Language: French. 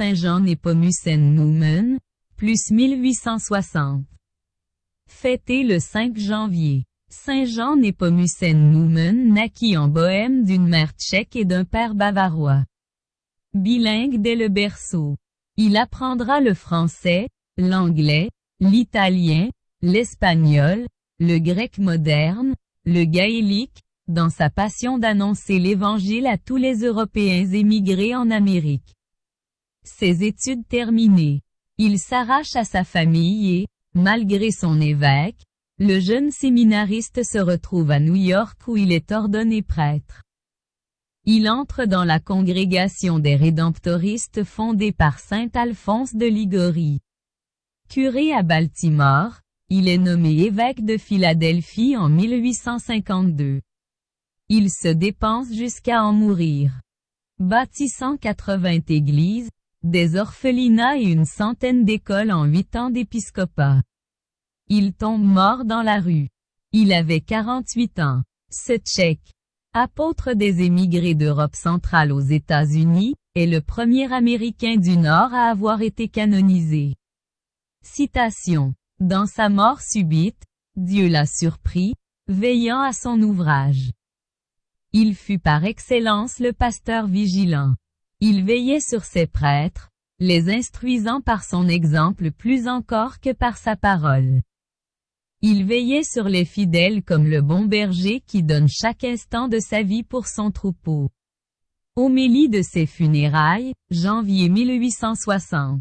Saint-Jean Nepomucène Noumen, plus 1860. Fêté le 5 janvier. Saint-Jean Nepomucène Noumen naquit en bohème d'une mère tchèque et d'un père bavarois. Bilingue dès le berceau. Il apprendra le français, l'anglais, l'italien, l'espagnol, le grec moderne, le gaélique, dans sa passion d'annoncer l'Évangile à tous les Européens émigrés en Amérique ses études terminées. Il s'arrache à sa famille et, malgré son évêque, le jeune séminariste se retrouve à New York où il est ordonné prêtre. Il entre dans la congrégation des rédemptoristes fondée par saint Alphonse de Ligorie. Curé à Baltimore, il est nommé évêque de Philadelphie en 1852. Il se dépense jusqu'à en mourir. Bâtissant 80 églises, des orphelinats et une centaine d'écoles en huit ans d'épiscopat. Il tombe mort dans la rue. Il avait 48 ans. Ce tchèque, apôtre des émigrés d'Europe centrale aux États-Unis, est le premier Américain du Nord à avoir été canonisé. Citation. Dans sa mort subite, Dieu l'a surpris, veillant à son ouvrage. Il fut par excellence le pasteur vigilant. Il veillait sur ses prêtres, les instruisant par son exemple plus encore que par sa parole. Il veillait sur les fidèles comme le bon berger qui donne chaque instant de sa vie pour son troupeau. Homélie de ses funérailles, janvier 1860